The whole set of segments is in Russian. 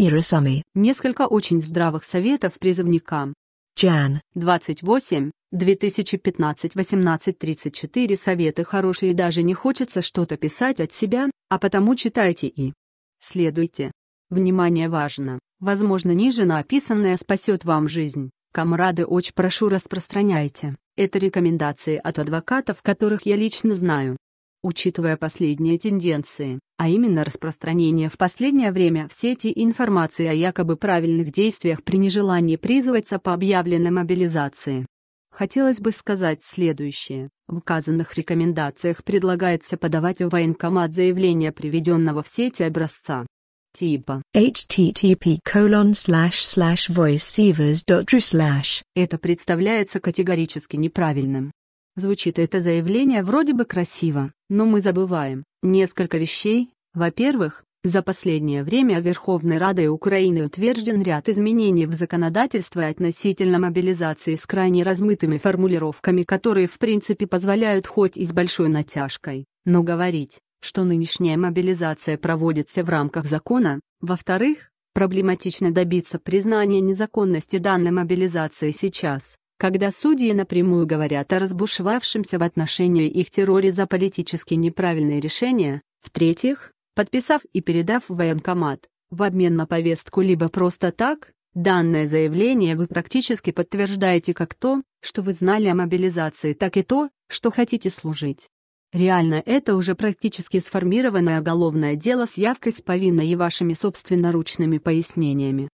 Ирисами. Несколько очень здравых советов призывникам. Чан. 28, 2015, 18, 34 советы хорошие даже не хочется что-то писать от себя, а потому читайте и следуйте. Внимание важно. Возможно, ниже написанное спасет вам жизнь. Камрады, очень прошу распространяйте. Это рекомендации от адвокатов, которых я лично знаю учитывая последние тенденции, а именно распространение в последнее время в сети информации о якобы правильных действиях при нежелании призываться по объявленной мобилизации. Хотелось бы сказать следующее. В указанных рекомендациях предлагается подавать в военкомат заявление приведенного в сети образца типа http colon slash slash voiceivers.ru slash. Это представляется категорически неправильным. Звучит это заявление вроде бы красиво, но мы забываем несколько вещей. Во-первых, за последнее время Верховной Радой Украины утвержден ряд изменений в законодательстве относительно мобилизации с крайне размытыми формулировками, которые в принципе позволяют хоть и с большой натяжкой, но говорить, что нынешняя мобилизация проводится в рамках закона. Во-вторых, проблематично добиться признания незаконности данной мобилизации сейчас, когда судьи напрямую говорят о разбушевавшемся в отношении их терроре за политически неправильные решения, в-третьих, подписав и передав в военкомат, в обмен на повестку либо просто так, данное заявление вы практически подтверждаете как то, что вы знали о мобилизации, так и то, что хотите служить. Реально это уже практически сформированное уголовное дело с явкой с повинной и вашими собственноручными пояснениями.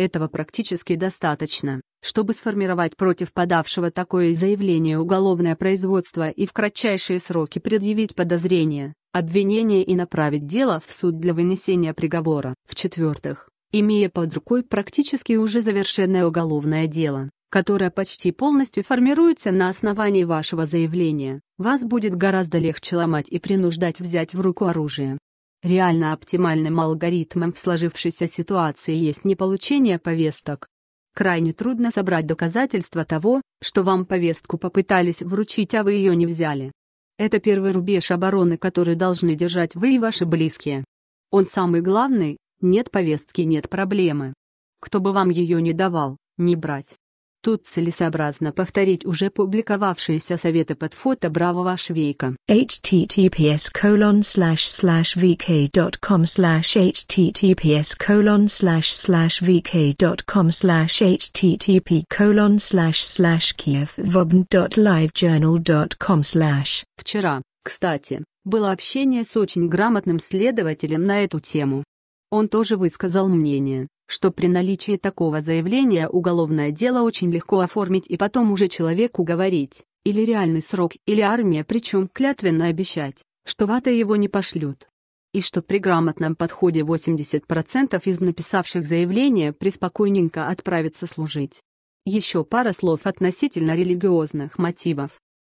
Этого практически достаточно, чтобы сформировать против подавшего такое заявление уголовное производство и в кратчайшие сроки предъявить подозрение, обвинение и направить дело в суд для вынесения приговора. В-четвертых, имея под рукой практически уже завершенное уголовное дело, которое почти полностью формируется на основании вашего заявления, вас будет гораздо легче ломать и принуждать взять в руку оружие, Реально оптимальным алгоритмом в сложившейся ситуации есть не получение повесток. Крайне трудно собрать доказательства того, что вам повестку попытались вручить, а вы ее не взяли. Это первый рубеж обороны, который должны держать вы и ваши близкие. Он самый главный, нет повестки, нет проблемы. Кто бы вам ее не давал, не брать. Тут целесообразно повторить уже публиковавшиеся советы под фото бравого швейка. https colon slash slash vk.com slash https colon slash slash vk.com slash http colon slash slash kievvobn.livejournal.com slash Вчера, кстати, было общение с очень грамотным следователем на эту тему. Он тоже высказал мнение, что при наличии такого заявления уголовное дело очень легко оформить и потом уже человеку говорить, или реальный срок, или армия, причем клятвенно обещать, что в АТО его не пошлют. И что при грамотном подходе 80% из написавших заявление приспокойненько отправится служить. Еще пара слов относительно религиозных мотивов.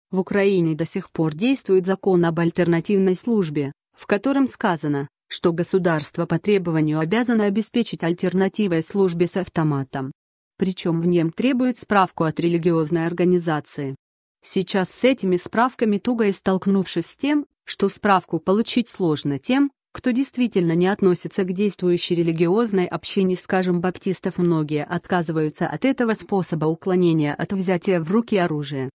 В Украине до сих пор действует закон об альтернативной службе, в котором сказано, что государство по требованию обязано обеспечить альтернативой службе с автоматом. Причем в нем требуют справку от религиозной организации. Сейчас с этими справками туго и столкнувшись с тем, что справку получить сложно тем, кто действительно не относится к действующей религиозной общине, скажем, баптистов, многие отказываются от этого способа уклонения от взятия в руки оружия.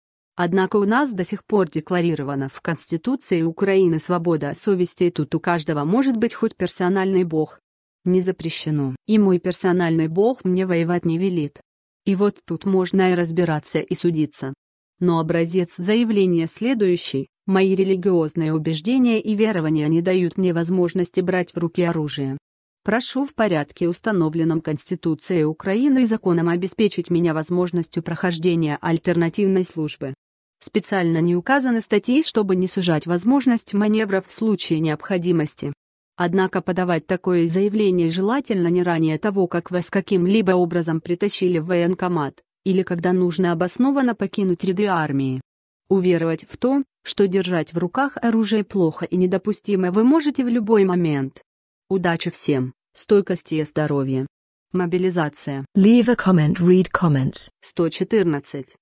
Однако у нас до сих пор декларирована в Конституции Украины свобода совести, и тут у каждого может быть хоть персональный бог. Не запрещено. И мой персональный бог мне воевать не велит. И вот тут можно и разбираться, и судиться. Но образец заявления следующий. Мои религиозные убеждения и верования не дают мне возможности брать в руки оружие. Прошу в порядке, установленном Конституцией Украины и законом обеспечить меня возможностью прохождения альтернативной службы. Специально не указаны статьи, чтобы не сужать возможность маневров в случае необходимости. Однако подавать такое заявление желательно не ранее того, как вас каким-либо образом притащили в военкомат, или когда нужно обоснованно покинуть ряды армии. Уверовать в то, что держать в руках оружие плохо и недопустимо вы можете в любой момент. Удачи всем, стойкости и здоровья. Мобилизация. Leave a comment, read comments. 114.